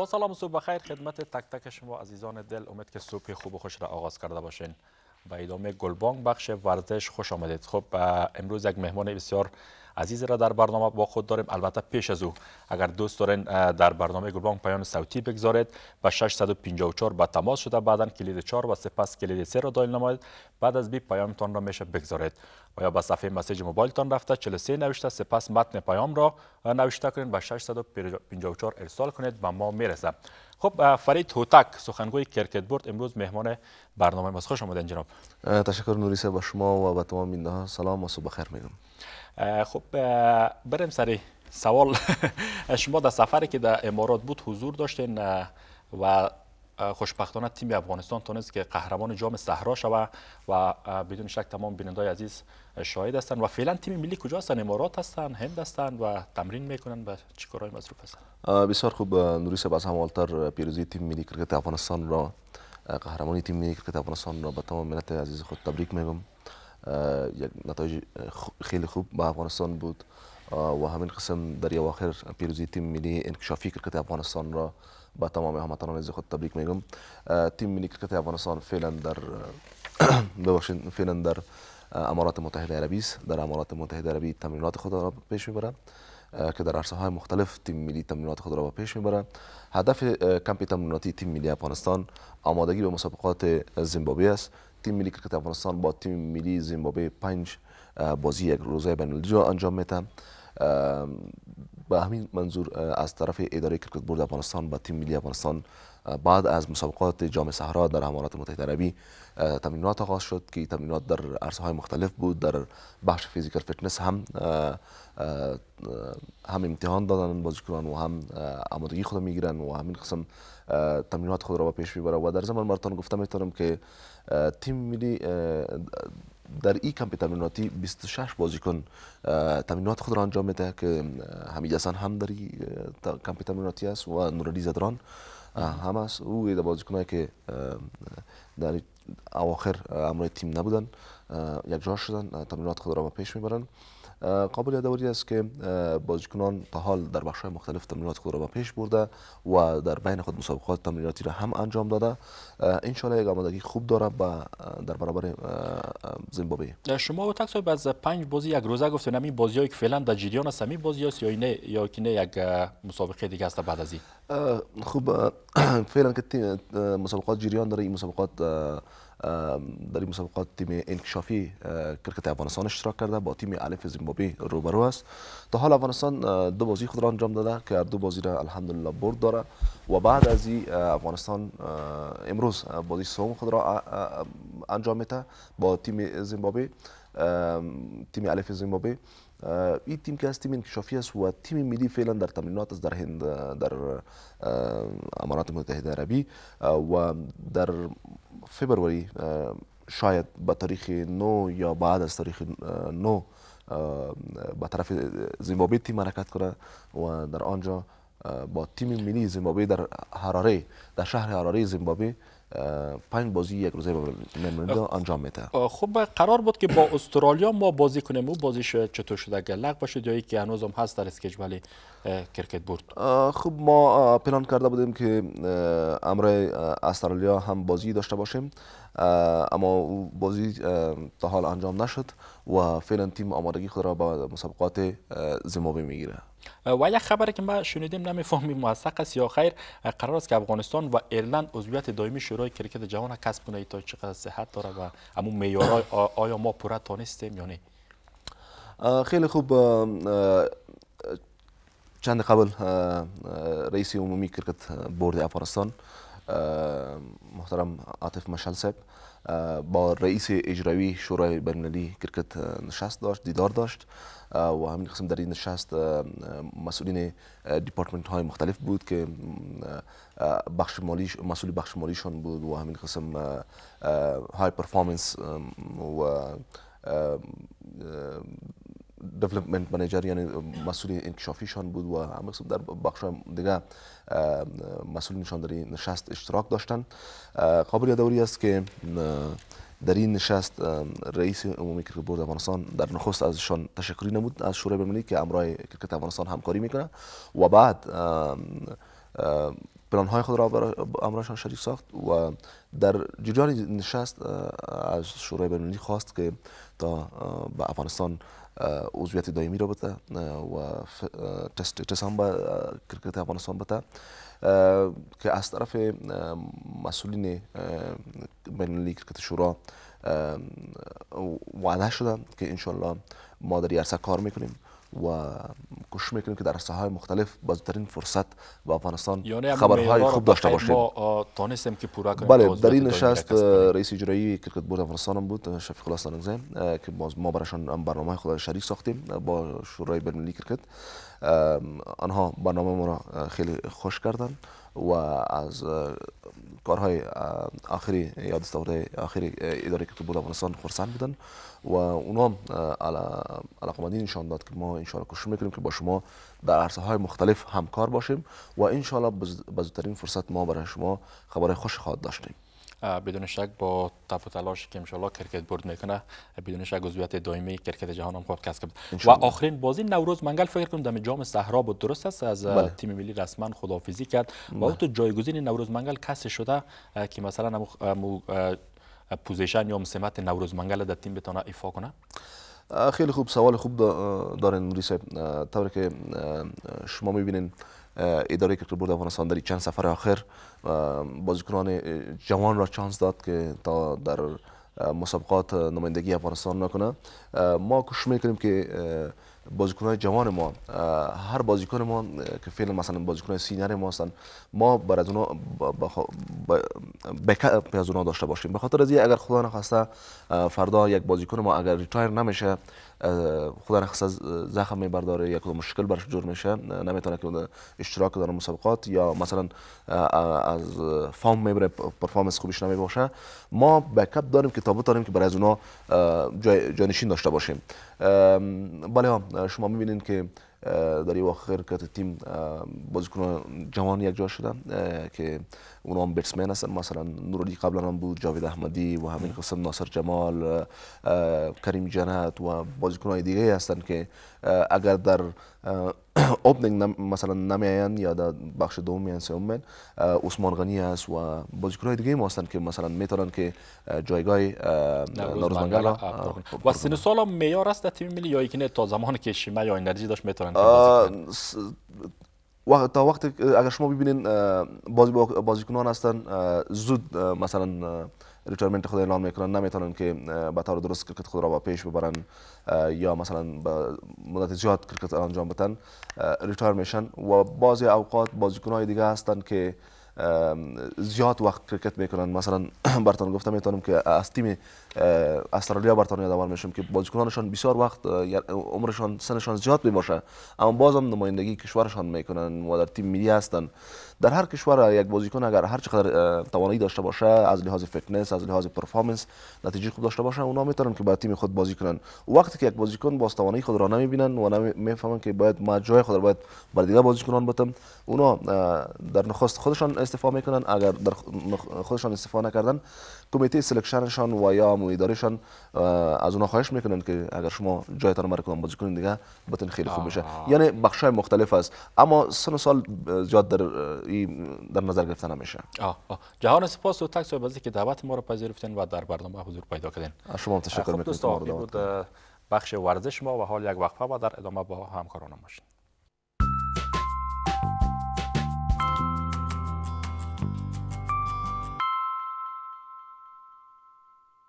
با سلام و صبح بخیر خدمت تک تک شما عزیزان دل امید که صبح خوب و خوش را آغاز کرده باشین به ادامه گلبانگ بخش ورزش خوش آمدید خب امروز یک مهمان بسیار عزیزی را در برنامه با خود داریم البته پیش از او اگر دوست دارین در برنامه گلبان پیان صوتی بگذارید و 654 به تماس شده بعدا کلید 4 و سپس کلید 3 را دایل نمایید بعد از بی پیامتان را میشه بگذارید یا به صفحه مسیج موبایلتان رفته 43 نوشته سپس متن پیام را نوشته کنید و 654 ارسال کنید و ما میرسه خب فرید هوتک سخنگوی کرکت بورد امروز مهمان برنامه ما خوش آمدین جناب تشکر نوری به شما و به تمام اینا سلام و صبح بخیر میگم خب بریم سری سوال شما در سفری که در امارات بود حضور داشتین و خوشبختانه تیم افغانستان تونست که قهرمان جام صحرا شوه و بدون شک تمام های عزیز شاهد هستن و فعلا تیم ملی کجا هستن امارات هستن هند هستن و تمرین میکنن و چیکارای مصروف هستن بسیار خوب نوری صاحب از همالتر پیروزی تیم ملی کرکت افغانستان را قهرمانی تیم ملی کرکت افغانستان را به تمام ملت عزیز خود تبریک میگم یک نتایج خیلی خوب با افغانستان بود و همین قسم در آخر پیروزی تیم ملی انکشافی کرکت افغانستان را به تمام هموطنان از خود تبریک میگم تیم ملی کرکت افغانستان فعلا در ببخشید فعلا در امارات متحده عربی است در امارات متحده عربی تمرینات خود را پیش میبرد که در عرصه های مختلف تیم ملی تمرینات خود را پیش میبره هدف کمپ تمریناتی تیم ملی افغانستان آمادگی به مسابقات زیمبابوه است تیم ملی کرکت افغانستان با تیم ملی زیمبابوه پنج بازی یک روزه بین انجام میتن به همین منظور از طرف اداره کرکت بورد افغانستان با تیم ملی افغانستان بعد از مسابقات جام صحرا در امارات متحده عربی تمرینات آغاز شد که تمرینات در عرصه های مختلف بود در بخش فیزیکال فیتنس هم هم امتحان دادن بازیکنان و هم آمادگی خود میگیرن و همین قسم تمرینات خود را به پیش میبره و در زمان مرتان گفتم میتونم که تیم ملی در این کمپ تمریناتی 26 بازیکن تمرینات خود را انجام میده که حمید حسن هم در کمپ تمریناتی است و نورعلی زدران هم هست او در بازیکنایی که در اواخر امرای تیم نبودن یک جا شدن تمرینات خود را به پیش میبرن قابل یادآوری است که بازیکنان تا حال در بخش مختلف تمرینات خود را به پیش برده و در بین خود مسابقات تمریناتی را هم انجام داده ان یک آمادگی خوب داره با در برابر زیمبابوه شما و تاکس از پنج بازی یک روزه گفتین همین بازیایی که فعلا در جریان است همین بازی است یا نه یا که نه یک مسابقه دیگه است بعد از این خوب فعلا که مسابقات جریان داره این مسابقات در این مسابقات تیم انکشافی کرکت افغانستان اشتراک کرده با تیم الف زیمبابوه روبرو است تا حال افغانستان دو بازی خود را انجام داده که هر دو بازی را الحمدلله برد داره و بعد از این افغانستان امروز بازی سوم خود را انجام میده با تیم زیمبابوه تیم الف زیمبابوه این تیم که از تیم انکشافی است و تیم ملی فعلا در تمرینات است در هند در امارات متحده عربی و در فبروری شاید به تاریخ نو یا بعد از تاریخ نو به طرف زیمبابوه تیم حرکت کنه و در آنجا با تیم ملی زیمبابوه در حراره در شهر حراره زیمبابوه پنج بازی یک روزه ممرندو انجام میده خب قرار بود که با استرالیا ما بازی کنیم او بازی شد چطور شده اگر لغو شد یا که هنوز هم هست در ولی کرکت برد خب ما پلان کرده بودیم که امر استرالیا هم بازی داشته باشیم اما بازی تا حال انجام نشد و فعلا تیم آمادگی خود را با مسابقات زمابه میگیره و یک خبری که ما شنیدیم نمیفهمیم موثق است یا خیر قرار است که افغانستان و ایرلند عضویت دائمی شورای کرکت جهان کسب کنه تا چقدر صحت داره و اما معیارهای آیا ما پوره تانستیم یا نه خیلی خوب چند قبل رئیس عمومی کرکت برد افغانستان محترم عاطف مشل صاحب با رئیس اجرایی شورای بینالمللی کرکت نشست داشت دیدار داشت و همین قسم در این نشست مسئولین دیپارتمنت های مختلف بود که بخش مالی مسئول بخش مالیشان بود و همین قسم های پرفارمنس و دیولپمنت منیجر یعنی مسئول انکشافیشان بود و همه در بخش دیگه مسئولینشان در نشست اشتراک داشتن قابل یادوری است که در این نشست رئیس عمومی کرکت بورد افغانستان در نخست ازشان تشکری نمود از شورای بین‌المللی که امرای کرکت افغانستان همکاری میکنه و بعد پلان های خود را امرایشان شریک ساخت و در جریان نشست از شورای بین‌المللی خواست که تا به افغانستان عضویت دائمی را بتا و تست تست هم به کرکت افغانستان که از طرف مسئولین بین کرکت شورا وعده شده که انشالله ما در یرسه کار میکنیم و کوشش میکنیم که در های مختلف بازترین فرصت به افغانستان یعنی خبرهای خوب داشته باشیم که پورا کنیم بله در این نشست رئیس اجرایی کرکت بورد افغانستان هم بود شفیق الله که ما برایشان برنامه خود شریک ساختیم با شورای بین کرکت آنها برنامه ما را خیلی خوش کردند و از کارهای آخری یا دستاوردهای آخری اداره کتب افغانستان خرسند بودن و اونا علاقمندی نشان داد که ما انشاءالله کوشش میکنیم که با شما در عرصه های مختلف همکار باشیم و انشاءالله بزرگترین فرصت ما برای شما خبرهای خوش خواهد داشتیم بدون شک با تپ و تلاش که انشالله کرکت برد میکنه بدون شک عضویت دائمی کرکت جهان هم کس کسب و آخرین بازی نوروز منگل فکر کنم در جام صحرا بود درست است از بله. تیم ملی رسما خداحافظی کرد با او تو جایگزین نوروز منگل کسی شده که مثلا پوزیشن یا سمت نوروز منگل در تیم بتونه ایفا کنه خیلی خوب سوال خوب دارین نوری صاحب که شما میبینین اداره کرکت و افغانستان در چند سفر آخر بازیکنان جوان را چانس داد که تا در مسابقات نمایندگی افغانستان نکنه ما کوشش میکنیم که های جوان ما هر بازیکن ما که فعلا مثلا بازیکن سینر ما هستن ما بر از اونها بکاپ از اونها داشته باشیم به خاطر از اگر خدا نخواسته فردا یک بازیکن ما اگر ریتایر نمیشه خدا نخواسته زخم میبرداره یک مشکل برش جور میشه نمیتونه که اشتراک در مسابقات یا مثلا از فام میبره پرفورمنس خوبیش نمیباشه ما بکاپ داریم که تا بتونیم که برای از اونها جانشین داشته باشیم بله شما میبینید که در این خیر که تیم بازیکن جوان یک جا شدن که اونا هم بیتسمن هستن مثلا نورالی قبلا هم بود جاوید احمدی و همین قسم ناصر جمال کریم جنت و بازیکن های دیگه هستن که اگر در اوپنینگ مثلا نمیاین یا در بخش دوم میان سوم عثمان غنی است و بازیکن های دیگه هم هستن که مثلا میتونن که جایگاه نوروز و سن سال معیار است در تیم ملی یا اینکه تا زمان که شیمه یا انرژی داشت میتونن تا وقت اگر شما ببینین بازی بازیکنان هستن زود مثلا ریتایرمنت خود اعلام میکنن نمیتونن که به طور درست کرکت خود را با پیش ببرن یا مثلا به مدت زیاد کرکت انجام بدن ریتایر میشن و بعضی اوقات بازیکن های دیگه هستن که زیاد وقت کرکت میکنن مثلا برتان گفتم میتونم که از تیم استرالیا برتون یادآور میشم که بازیکنانشان بسیار وقت عمرشان سنشان زیاد میباشه اما هم نمایندگی کشورشان میکنن و در تیم ملی هستن در هر کشور یک بازیکن اگر هر چقدر توانایی داشته باشه از لحاظ فیتنس از لحاظ پرفورمنس نتیجه خوب داشته باشه اونا میتونن که با تیم خود بازی کنن وقتی که یک بازیکن با توانایی خود را نمیبینن و نمیفهمن که باید ما جای خود را باید بر دیگه بازیکنان بتم اونا در نخست خودشان استفاده میکنن اگر در خودشان استفاده نکردن کمیته سلکشنشان و یا مدیرشان از اونها خواهش میکنن که اگر شما جایتان رو کلام بازی دیگه بتن خیلی خوب بشه یعنی بخش های مختلف است اما سن سال زیاد در در نظر گرفته نمیشه جهان سپاس و تک بازی که دعوت ما رو پذیرفتین و در برنامه حضور پیدا کردین شما تشکر خب میکنم بخش ورزش ما و حال یک وقفه و در ادامه با همکارانم باشین